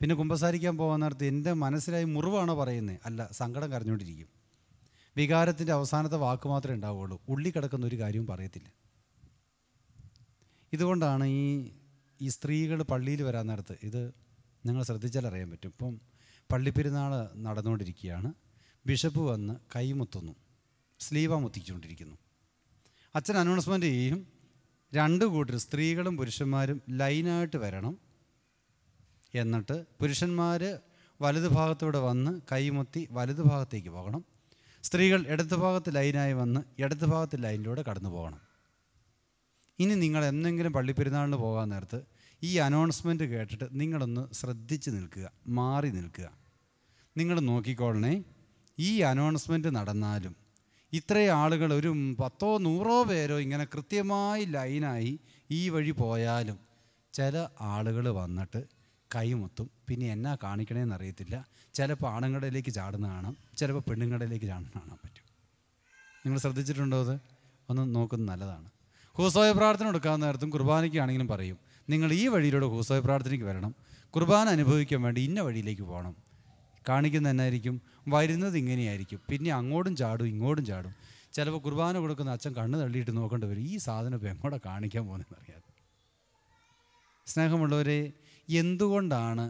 പിന്നെ കുമ്പസാരിക്കാൻ പോകാൻ നേരത്ത് എൻ്റെ മനസ്സിലായി മുറിവാണോ പറയുന്നത് അല്ല സങ്കടം കരഞ്ഞുകൊണ്ടിരിക്കും വികാരത്തിൻ്റെ അവസാനത്തെ വാക്ക് മാത്രമേ ഉണ്ടാവുകയുള്ളൂ ഉള്ളി കിടക്കുന്ന ഒരു കാര്യവും പറയത്തില്ല ഇതുകൊണ്ടാണ് ഈ ഈ സ്ത്രീകൾ പള്ളിയിൽ വരാൻ നേരത്ത് ഇത് നിങ്ങൾ ശ്രദ്ധിച്ചാൽ അറിയാൻ പറ്റും ഇപ്പം പള്ളിപ്പെരുന്നാൾ നടന്നുകൊണ്ടിരിക്കുകയാണ് ബിഷപ്പ് വന്ന് കൈമുത്തുന്നു സ്ലീവ മുത്തിച്ചുകൊണ്ടിരിക്കുന്നു അച്ഛൻ അനൗൺസ്മെൻ്റ് ചെയ്യും രണ്ട് കൂട്ടർ സ്ത്രീകളും പുരുഷന്മാരും ലൈനായിട്ട് വരണം എന്നിട്ട് പുരുഷന്മാർ വലതു ഭാഗത്തൂടെ വന്ന് കൈമുത്തി വലതു ഭാഗത്തേക്ക് പോകണം സ്ത്രീകൾ ഇടതു ഭാഗത്ത് ലൈനായി വന്ന് ഇടതു ഭാഗത്ത് ലൈനിലൂടെ കടന്നു പോകണം ഇനി നിങ്ങൾ എന്തെങ്കിലും പള്ളിപ്പെരുന്നാളിന് പോകാൻ നേരത്ത് ഈ അനൗൺസ്മെൻറ്റ് കേട്ടിട്ട് നിങ്ങളൊന്ന് ശ്രദ്ധിച്ച് നിൽക്കുക മാറി നിൽക്കുക നിങ്ങൾ നോക്കിക്കോളണേ ഈ അനൗൺസ്മെൻറ്റ് നടന്നാലും ഇത്രയും ആളുകൾ ഒരു പത്തോ നൂറോ പേരോ ഇങ്ങനെ കൃത്യമായി ലൈനായി ഈ വഴി പോയാലും ചില ആളുകൾ വന്നിട്ട് കൈമുത്തും പിന്നെ എന്നാ കാണിക്കണേന്ന് അറിയത്തില്ല ചിലപ്പോൾ ആണുങ്ങളിലേക്ക് ചാടുന്ന കാണാം ചിലപ്പോൾ പെണ്ണുങ്ങളിലേക്ക് ചാടുന്ന കാണാൻ പറ്റും നിങ്ങൾ ശ്രദ്ധിച്ചിട്ടുണ്ടോ അത് ഒന്ന് നോക്കുന്നത് നല്ലതാണ് ഹൂസോയ പ്രാർത്ഥന എടുക്കാവുന്ന നേരത്തും കുർബാനയ്ക്കാണെങ്കിലും പറയും നിങ്ങൾ ഈ വഴിയിലൂടെ ഹൂസോയ പ്രാർത്ഥനയ്ക്ക് വരണം കുർബാന അനുഭവിക്കാൻ വേണ്ടി ഇന്ന വഴിയിലേക്ക് പോകണം കാണിക്കുന്ന എന്നായിരിക്കും വരുന്നത് ഇങ്ങനെയായിരിക്കും പിന്നെ അങ്ങോട്ടും ചാടും ഇങ്ങോട്ടും ചാടും ചിലപ്പോൾ കുർബാന കൊടുക്കുന്ന അച്ഛൻ കണ്ണ് തള്ളിയിട്ട് നോക്കേണ്ടി വരും ഈ സാധനം ഇപ്പോൾ എങ്ങോട്ടാണ് കാണിക്കാൻ പോകുന്നതെന്ന് അറിയാതെ സ്നേഹമുള്ളവരെ എന്തുകൊണ്ടാണ്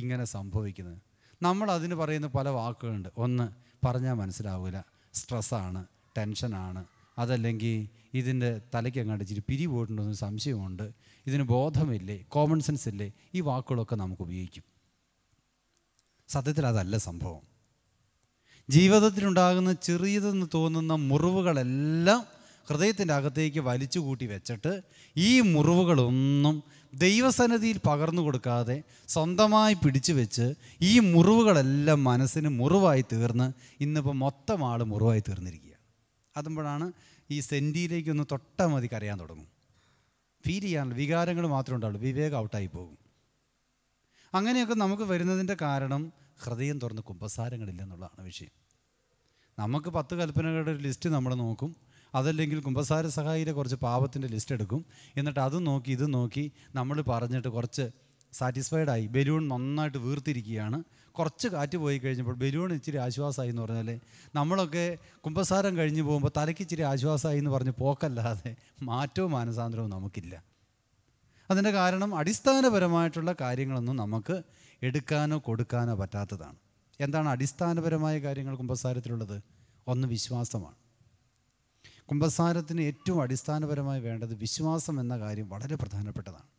ഇങ്ങനെ സംഭവിക്കുന്നത് നമ്മൾ അതിന് പറയുന്ന പല വാക്കുകളുണ്ട് ഒന്ന് പറഞ്ഞാൽ മനസ്സിലാവില്ല സ്ട്രെസ്സാണ് ടെൻഷനാണ് അതല്ലെങ്കിൽ ഇതിൻ്റെ തലയ്ക്ക് അങ്ങോട്ട് ഇച്ചിരി പിരി പോയിട്ടുണ്ടെന്ന് സംശയമുണ്ട് ഇതിന് ബോധമില്ലേ കോമൺ സെൻസ് ഇല്ലേ ഈ വാക്കുകളൊക്കെ നമുക്ക് ഉപയോഗിക്കും സത്യത്തിൽ അതല്ല സംഭവം ജീവിതത്തിലുണ്ടാകുന്ന ചെറിയതെന്ന് തോന്നുന്ന മുറിവുകളെല്ലാം ഹൃദയത്തിൻ്റെ അകത്തേക്ക് വലിച്ചു കൂട്ടി വെച്ചിട്ട് ഈ മുറിവുകളൊന്നും ദൈവസന്നിധിയിൽ പകർന്നു കൊടുക്കാതെ സ്വന്തമായി പിടിച്ചു വെച്ച് ഈ മുറിവുകളെല്ലാം മനസ്സിന് മുറിവായി തീർന്ന് ഇന്നിപ്പോൾ മൊത്തം ആൾ മുറിവായി തീർന്നിരിക്കുക അതുമ്പോഴാണ് ഈ സെൻറ്റിയിലേക്കൊന്ന് തൊട്ടാൽ മതി കരയാൻ തുടങ്ങും ഫീൽ ചെയ്യാനുള്ള വികാരങ്ങൾ മാത്രമേ ഉണ്ടാവുള്ളൂ വിവേകം ഔട്ടായി പോകും അങ്ങനെയൊക്കെ നമുക്ക് വരുന്നതിൻ്റെ കാരണം ഹൃദയം തുറന്ന് കുമ്പസാരങ്ങളില്ലെന്നുള്ളതാണ് വിഷയം നമുക്ക് പത്ത് കൽപ്പനകളുടെ ഒരു ലിസ്റ്റ് നമ്മൾ നോക്കും അതല്ലെങ്കിൽ കുമ്പസാര സഹായിയുടെ കുറച്ച് പാപത്തിൻ്റെ ലിസ്റ്റ് എടുക്കും എന്നിട്ട് അത് നോക്കി ഇത് നോക്കി നമ്മൾ പറഞ്ഞിട്ട് കുറച്ച് സാറ്റിസ്ഫൈഡ് ആയി ബലൂൺ നന്നായിട്ട് വീർത്തിരിക്കുകയാണ് കുറച്ച് കാറ്റ് പോയി കഴിഞ്ഞപ്പോൾ ബലൂൺ ഇച്ചിരി ആശ്വാസമായി എന്ന് പറഞ്ഞാൽ നമ്മളൊക്കെ കുമ്പസാരം കഴിഞ്ഞ് പോകുമ്പോൾ തലയ്ക്ക് ഇച്ചിരി ആശ്വാസമായി എന്ന് പറഞ്ഞ് പോക്കല്ലാതെ മാറ്റവും മാനസാന്തരവും നമുക്കില്ല അതിൻ്റെ കാരണം അടിസ്ഥാനപരമായിട്ടുള്ള കാര്യങ്ങളൊന്നും നമുക്ക് എടുക്കാനോ കൊടുക്കാനോ പറ്റാത്തതാണ് എന്താണ് അടിസ്ഥാനപരമായ കാര്യങ്ങൾ കുമ്പസാരത്തിലുള്ളത് ഒന്ന് വിശ്വാസമാണ് കുംഭസാരത്തിന് ഏറ്റവും അടിസ്ഥാനപരമായി വേണ്ടത് വിശ്വാസം എന്ന കാര്യം വളരെ പ്രധാനപ്പെട്ടതാണ്